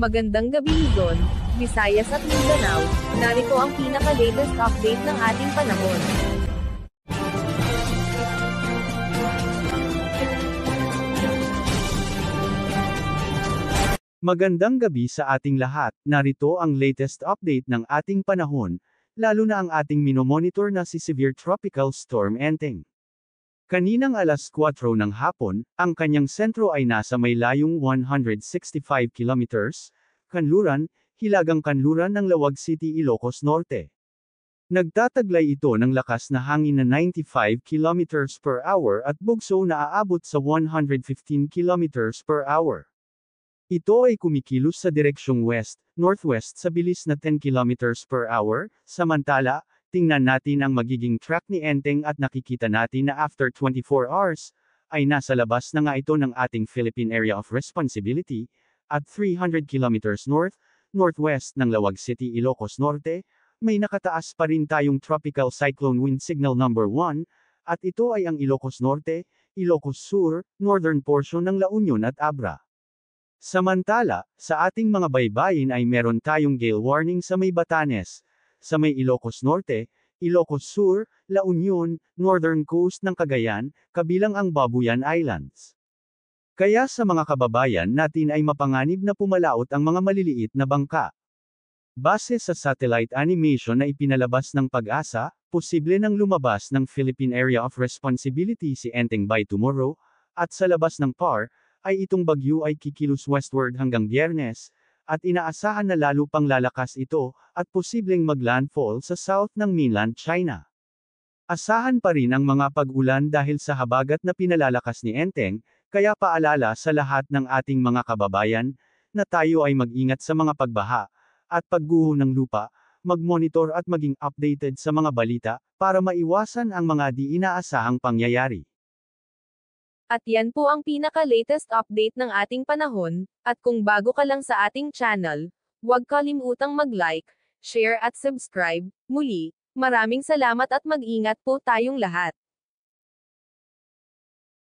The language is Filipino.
Magandang gabi Luzon, Visayas at Mindanao, narito ang pinaka-latest update ng ating panahon. Magandang gabi sa ating lahat, narito ang latest update ng ating panahon, lalo na ang ating minomonitor na si Severe Tropical Storm Enteng. Kaninang alas 4 ng hapon, ang kanyang sentro ay nasa may layong 165 kilometers, Kanluran, Hilagang Kanluran ng Lawag City, Ilocos Norte. Nagtataglay ito ng lakas na hangin na 95 kilometers per hour at bugso na aabot sa 115 kilometers per hour. Ito ay kumikilos sa direksyong west-northwest sa bilis na 10 kilometers per hour, samantala, Tingnan natin ang magiging track ni Enteng at nakikita natin na after 24 hours, ay nasa labas na nga ito ng ating Philippine Area of Responsibility, at 300 kilometers north, northwest ng Lawag City, Ilocos Norte, may nakataas pa rin tayong tropical cyclone wind signal number 1, at ito ay ang Ilocos Norte, Ilocos Sur, northern portion ng La Union at Abra. Samantala, sa ating mga baybayin ay meron tayong gale warning sa may Batanes, sa may Ilocos Norte, Ilocos Sur, La Union, Northern Coast ng Cagayan, kabilang ang Babuyan Islands. Kaya sa mga kababayan natin ay mapanganib na pumalaot ang mga maliliit na bangka. Base sa satellite animation na ipinalabas ng pag-asa, posible nang lumabas ng Philippine Area of Responsibility si Enteng by tomorrow, at sa labas ng PAR, ay itong bagyo ay kikilos westward hanggang biyernes, at inaasahan na lalo pang lalakas ito, at posibleng maglandfall sa south ng mainland China. Asahan pa rin ang mga pag-ulan dahil sa habagat na pinalalakas ni Enteng, kaya paalala sa lahat ng ating mga kababayan, na tayo ay mag-ingat sa mga pagbaha, at pagguho ng lupa, mag-monitor at maging updated sa mga balita, para maiwasan ang mga di inaasahang pangyayari. At yan po ang pinaka-latest update ng ating panahon, at kung bago ka lang sa ating channel, huwag kalimutang mag-like, share at subscribe. Muli, maraming salamat at mag-ingat po tayong lahat.